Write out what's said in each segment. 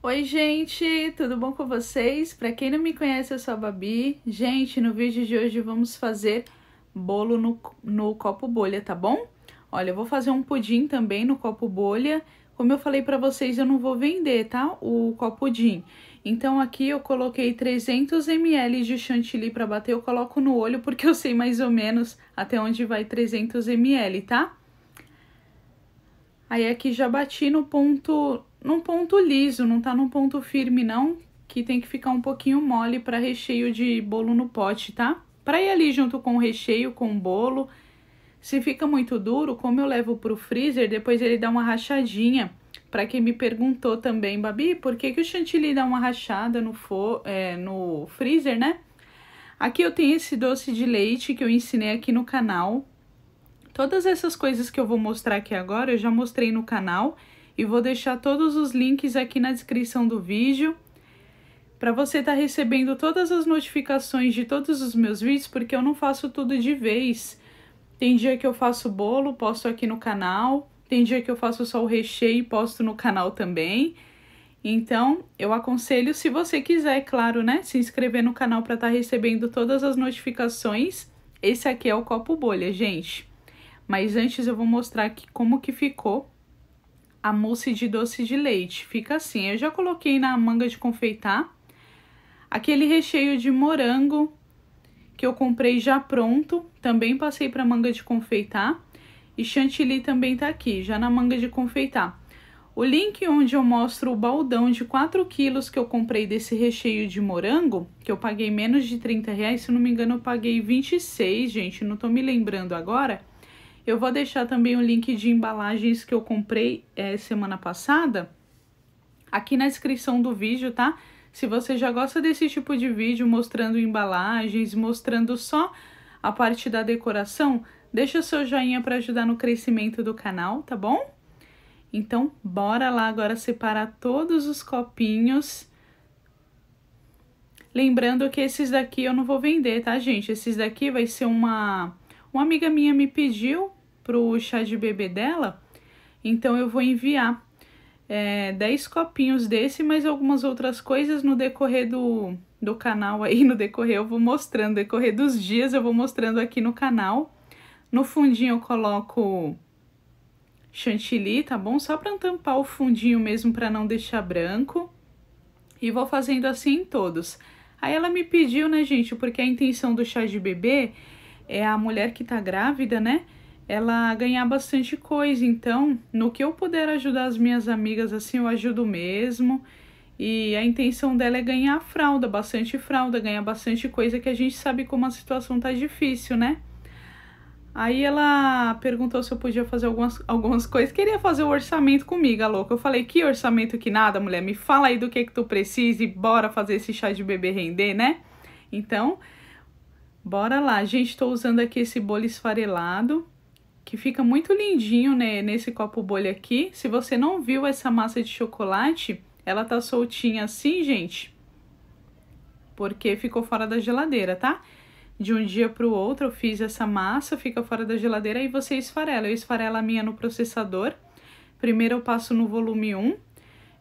Oi, gente, tudo bom com vocês? Para quem não me conhece, eu sou a Babi. Gente, no vídeo de hoje vamos fazer bolo no, no copo bolha, tá bom? Olha, eu vou fazer um pudim também no copo bolha. Como eu falei para vocês, eu não vou vender, tá? O copo pudim. Então aqui eu coloquei 300 ml de chantilly para bater, eu coloco no olho porque eu sei mais ou menos até onde vai 300 ml, tá? Aí aqui já bati no ponto num ponto liso, não tá num ponto firme não, que tem que ficar um pouquinho mole para recheio de bolo no pote, tá? Para ir ali junto com o recheio, com o bolo. Se fica muito duro, como eu levo pro freezer, depois ele dá uma rachadinha. Para quem me perguntou também, Babi, por que, que o chantilly dá uma rachada no, fo é, no freezer, né? Aqui eu tenho esse doce de leite que eu ensinei aqui no canal. Todas essas coisas que eu vou mostrar aqui agora, eu já mostrei no canal e vou deixar todos os links aqui na descrição do vídeo para você estar tá recebendo todas as notificações de todos os meus vídeos, porque eu não faço tudo de vez. Tem dia que eu faço bolo, posto aqui no canal, tem dia que eu faço só o recheio e posto no canal também. Então, eu aconselho, se você quiser, claro, né, se inscrever no canal para estar tá recebendo todas as notificações. Esse aqui é o copo bolha, gente. Mas antes eu vou mostrar aqui como que ficou a mousse de doce de leite. Fica assim, eu já coloquei na manga de confeitar aquele recheio de morango que eu comprei já pronto, também passei para manga de confeitar e chantilly também tá aqui, já na manga de confeitar. O link onde eu mostro o baldão de 4 quilos que eu comprei desse recheio de morango, que eu paguei menos de 30 reais, se não me engano eu paguei 26, gente, não tô me lembrando agora. Eu vou deixar também o link de embalagens que eu comprei é, semana passada aqui na descrição do vídeo, tá? Se você já gosta desse tipo de vídeo mostrando embalagens, mostrando só a parte da decoração, deixa o seu joinha para ajudar no crescimento do canal, tá bom? Então, bora lá agora separar todos os copinhos. Lembrando que esses daqui eu não vou vender, tá, gente? Esses daqui vai ser uma... Uma amiga minha me pediu pro chá de bebê dela, então eu vou enviar é, 10 copinhos desse, mas algumas outras coisas no decorrer do, do canal aí, no decorrer eu vou mostrando, no decorrer dos dias eu vou mostrando aqui no canal. No fundinho eu coloco chantilly, tá bom? Só para tampar o fundinho mesmo para não deixar branco. E vou fazendo assim em todos. Aí ela me pediu, né, gente, porque a intenção do chá de bebê é a mulher que tá grávida, né? ela ganhar bastante coisa. Então, no que eu puder ajudar as minhas amigas, assim, eu ajudo mesmo. E a intenção dela é ganhar fralda, bastante fralda, ganhar bastante coisa, que a gente sabe como a situação tá difícil, né? Aí ela perguntou se eu podia fazer algumas, algumas coisas. Queria fazer o orçamento comigo, a louca. Eu falei, que orçamento que nada, mulher. Me fala aí do que que tu precisa e bora fazer esse chá de bebê render, né? Então, bora lá. Gente, tô usando aqui esse bolo esfarelado que fica muito lindinho né, nesse copo bolha aqui. Se você não viu essa massa de chocolate, ela tá soltinha assim, gente, porque ficou fora da geladeira, tá? De um dia para o outro eu fiz essa massa, fica fora da geladeira e você esfarela. Eu esfarela a minha no processador. Primeiro eu passo no volume 1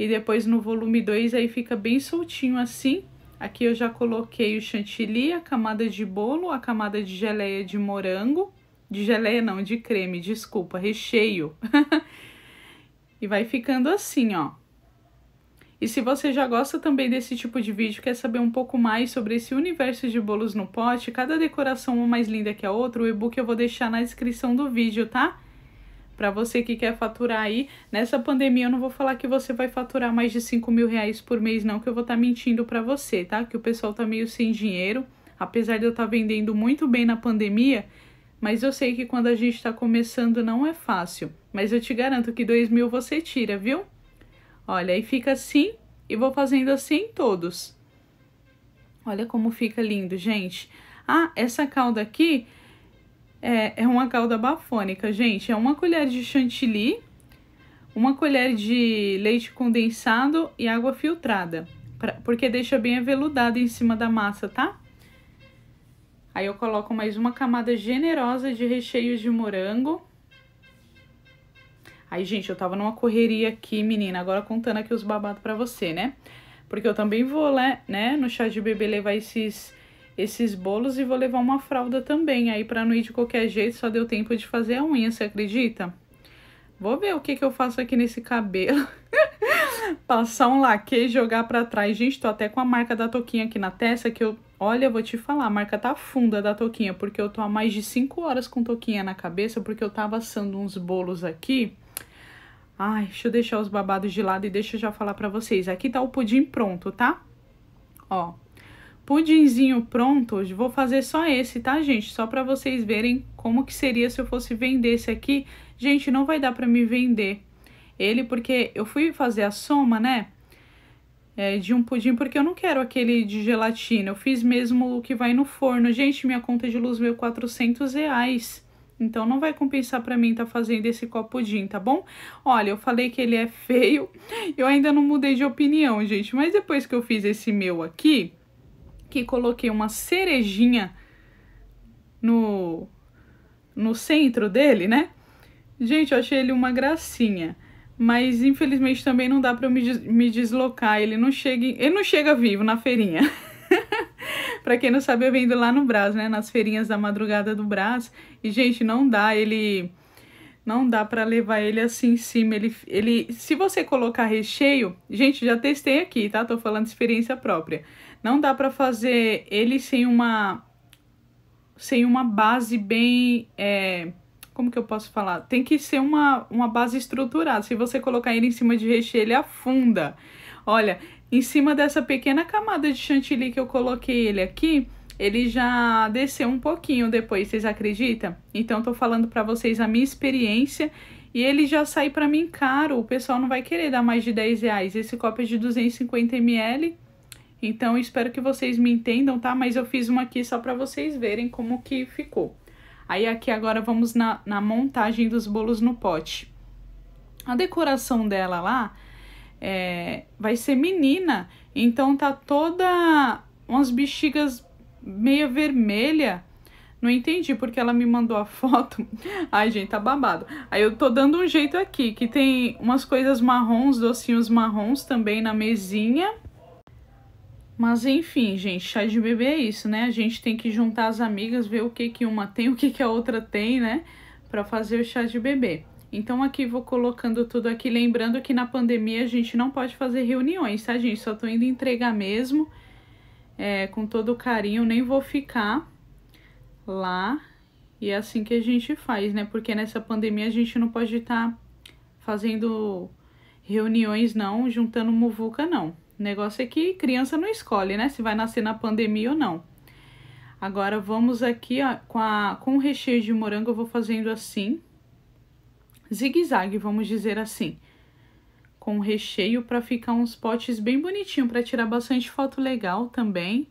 e depois no volume 2, aí fica bem soltinho assim. Aqui eu já coloquei o chantilly, a camada de bolo, a camada de geleia de morango de geleia não, de creme, desculpa, recheio. e vai ficando assim, ó. E se você já gosta também desse tipo de vídeo, quer saber um pouco mais sobre esse universo de bolos no pote, cada decoração uma mais linda que a outra, o e-book eu vou deixar na descrição do vídeo, tá? Para você que quer faturar aí, nessa pandemia eu não vou falar que você vai faturar mais de 5 mil reais por mês não, que eu vou estar tá mentindo para você, tá? Que o pessoal tá meio sem dinheiro, apesar de eu estar tá vendendo muito bem na pandemia, mas eu sei que quando a gente está começando não é fácil. Mas eu te garanto que dois mil você tira, viu? Olha, aí fica assim e vou fazendo assim todos. Olha como fica lindo, gente. Ah, essa calda aqui é, é uma calda bafônica, gente. É uma colher de chantilly, uma colher de leite condensado e água filtrada. Pra, porque deixa bem aveludado em cima da massa, tá? Aí eu coloco mais uma camada generosa de recheio de morango. Aí, gente, eu tava numa correria aqui, menina, agora contando aqui os babados pra você, né? Porque eu também vou, né, no chá de bebê levar esses, esses bolos e vou levar uma fralda também. Aí, pra não ir de qualquer jeito, só deu tempo de fazer a unha, você acredita? Vou ver o que, que eu faço aqui nesse cabelo. Passar um laque e jogar pra trás. Gente, tô até com a marca da toquinha aqui na testa que eu Olha, eu vou te falar, a marca tá funda da toquinha, porque eu tô há mais de 5 horas com toquinha na cabeça, porque eu tava assando uns bolos aqui. Ai, deixa eu deixar os babados de lado e deixa eu já falar pra vocês. Aqui tá o pudim pronto, tá? Ó, pudinzinho pronto, hoje vou fazer só esse, tá, gente? Só pra vocês verem como que seria se eu fosse vender esse aqui. Gente, não vai dar pra me vender ele, porque eu fui fazer a soma, né? é, de um pudim, porque eu não quero aquele de gelatina. Eu fiz mesmo o que vai no forno. Gente, minha conta de luz veio 400 reais. Então não vai compensar para mim estar tá fazendo esse copo pudim tá bom? Olha, eu falei que ele é feio, eu ainda não mudei de opinião, gente. Mas depois que eu fiz esse meu aqui, que coloquei uma cerejinha no, no centro dele, né? Gente, eu achei ele uma gracinha mas infelizmente também não dá para eu me, des me deslocar. Ele não chega, ele não chega vivo na feirinha. para quem não sabe, eu vendo lá no Brás, né, nas feirinhas da madrugada do Brás. E gente, não dá, ele não dá para levar ele assim em cima. Ele, ele, se você colocar recheio, gente, já testei aqui, tá? Tô falando experiência própria. Não dá para fazer ele sem uma sem uma base bem é, como que eu posso falar? Tem que ser uma, uma base estruturada. Se você colocar ele em cima de recheio, ele afunda. Olha, em cima dessa pequena camada de chantilly que eu coloquei ele aqui, ele já desceu um pouquinho depois, vocês acreditam? Então, tô falando para vocês a minha experiência e ele já sai para mim caro. O pessoal não vai querer dar mais de 10 reais. Esse copo é de 250 ml. Então, espero que vocês me entendam, tá? Mas eu fiz uma aqui só para vocês verem como que ficou. Aí aqui agora vamos na, na montagem dos bolos no pote. A decoração dela lá é, vai ser menina, então tá toda umas bexigas meia vermelha. Não entendi porque ela me mandou a foto. Ai, gente, tá babado. Aí eu tô dando um jeito aqui, que tem umas coisas marrons, docinhos marrons também na mesinha. Mas enfim, gente, chá de bebê é isso, né? A gente tem que juntar as amigas, ver o que que uma tem, o que que a outra tem, né? Para fazer o chá de bebê. Então aqui vou colocando tudo aqui, lembrando que na pandemia a gente não pode fazer reuniões, tá, gente? Só tô indo entregar mesmo, é, com todo carinho, nem vou ficar lá. E é assim que a gente faz, né? Porque nessa pandemia a gente não pode estar tá fazendo reuniões, não, juntando muvuca, não. O negócio é que criança não escolhe, né? Se vai nascer na pandemia ou não. Agora vamos aqui ó, com, a, com o recheio de morango, eu vou fazendo assim, zigue-zague, vamos dizer assim, com o recheio para ficar uns potes bem bonitinho, para tirar bastante foto legal também.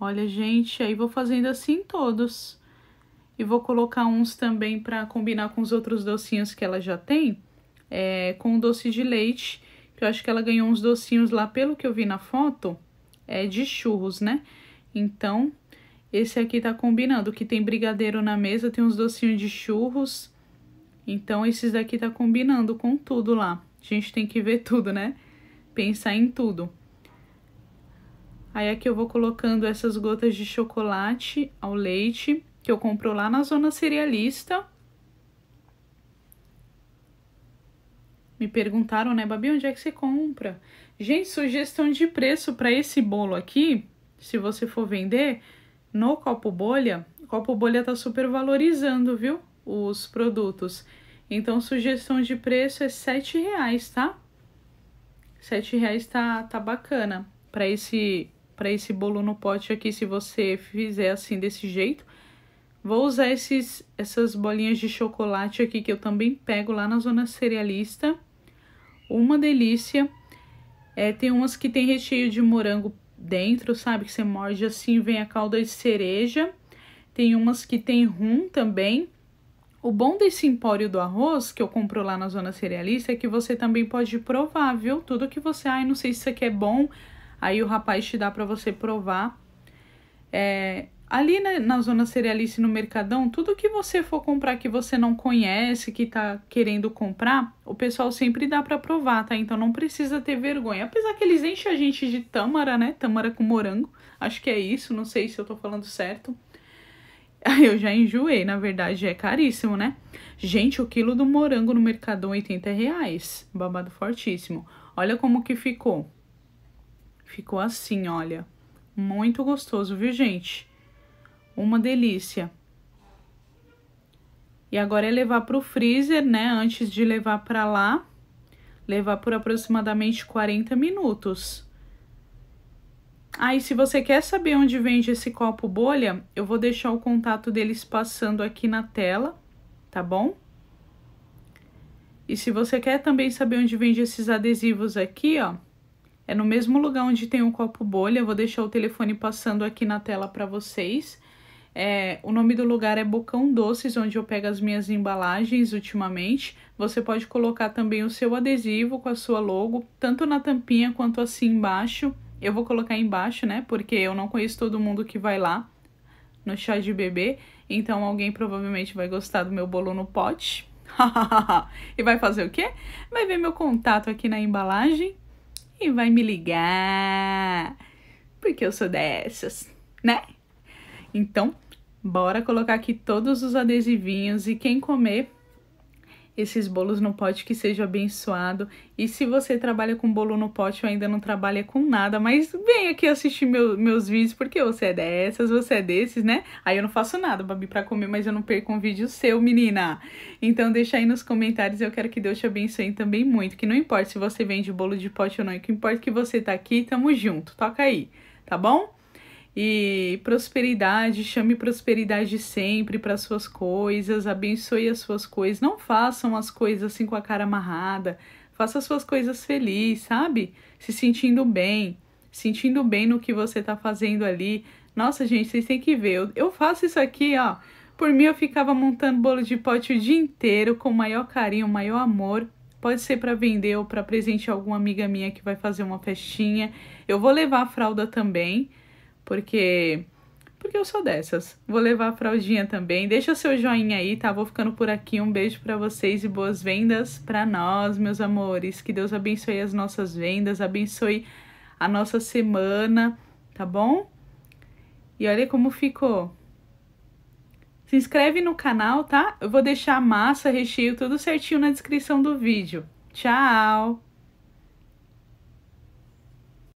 Olha, gente, aí vou fazendo assim todos. E vou colocar uns também para combinar com os outros docinhos que ela já tem é, com doce de leite, que eu acho que ela ganhou uns docinhos lá, pelo que eu vi na foto, é de churros, né? Então, esse aqui tá combinando, que tem brigadeiro na mesa, tem uns docinhos de churros. Então, esses daqui tá combinando com tudo lá. A gente tem que ver tudo, né? Pensar em tudo. Aí aqui eu vou colocando essas gotas de chocolate ao leite, que eu compro lá na zona cerealista. Me perguntaram, né, Babi, onde é que você compra? Gente, sugestão de preço para esse bolo aqui, se você for vender no Copo Bolha, o Copo Bolha tá super valorizando, viu? Os produtos. Então, sugestão de preço é sete reais, tá? Sete reais tá, tá bacana para esse para esse bolo no pote aqui, se você fizer assim desse jeito. Vou usar esses, essas bolinhas de chocolate aqui que eu também pego lá na zona cerealista uma delícia. É, tem umas que tem recheio de morango dentro, sabe? Que você morde assim, vem a calda de cereja. Tem umas que tem rum também. O bom desse empório do arroz, que eu compro lá na Zona Cerealista, é que você também pode provar, viu? Tudo que você... Ai, não sei se isso aqui é bom. Aí o rapaz te dá para você provar. É, ali na, né, na zona cerealice, no Mercadão, tudo que você for comprar que você não conhece, que tá querendo comprar, o pessoal sempre dá para provar, tá? Então não precisa ter vergonha. Apesar que eles enchem a gente de tâmara, né? Tâmara com morango. Acho que é isso, não sei se eu tô falando certo. Eu já enjoei, na verdade, é caríssimo, né? Gente, o quilo do morango no Mercadão, 80 reais. Babado fortíssimo. Olha como que ficou. Ficou assim, olha. Muito gostoso, viu, gente? Uma delícia. E agora é levar para o freezer, né? Antes de levar para lá, levar por aproximadamente 40 minutos. Aí, ah, se você quer saber onde vende esse copo bolha, eu vou deixar o contato deles passando aqui na tela, tá bom? E se você quer também saber onde vende esses adesivos aqui, ó, é no mesmo lugar onde tem o copo bolha, eu vou deixar o telefone passando aqui na tela para vocês. É, o nome do lugar é Bocão Doces, onde eu pego as minhas embalagens ultimamente. Você pode colocar também o seu adesivo com a sua logo, tanto na tampinha quanto assim embaixo. Eu vou colocar embaixo, né? Porque eu não conheço todo mundo que vai lá no chá de bebê. Então alguém provavelmente vai gostar do meu bolo no pote. e vai fazer o quê? Vai ver meu contato aqui na embalagem e vai me ligar. Porque eu sou dessas, né? Então, bora colocar aqui todos os adesivinhos e quem comer esses bolos no pote que seja abençoado. E se você trabalha com bolo no pote ou ainda não trabalha com nada, mas vem aqui assistir meu, meus vídeos, porque você é dessas, você é desses, né? Aí eu não faço nada, Babi, pra comer, mas eu não perco um vídeo seu, menina. Então deixa aí nos comentários, eu quero que Deus te abençoe também muito. Que não importa se você vende bolo de pote ou não, que importa é que você tá aqui, tamo junto. Toca aí, tá bom? e prosperidade, chame prosperidade sempre para suas coisas, abençoe as suas coisas, não façam as coisas assim com a cara amarrada, faça as suas coisas feliz, sabe? Se sentindo bem, sentindo bem no que você tá fazendo ali. Nossa, gente, vocês têm que ver. Eu, eu faço isso aqui, ó. Por mim, eu ficava montando bolo de pote o dia inteiro com o maior carinho, o maior amor. Pode ser para vender ou para presente alguma amiga minha que vai fazer uma festinha. Eu vou levar a fralda também porque porque eu sou dessas. Vou levar a fraldinha também. Deixa o seu joinha aí, tá? Vou ficando por aqui. Um beijo para vocês e boas vendas para nós, meus amores. Que Deus abençoe as nossas vendas, abençoe a nossa semana, tá bom? E olha como ficou. Se inscreve no canal, tá? Eu vou deixar massa, recheio, tudo certinho na descrição do vídeo. Tchau!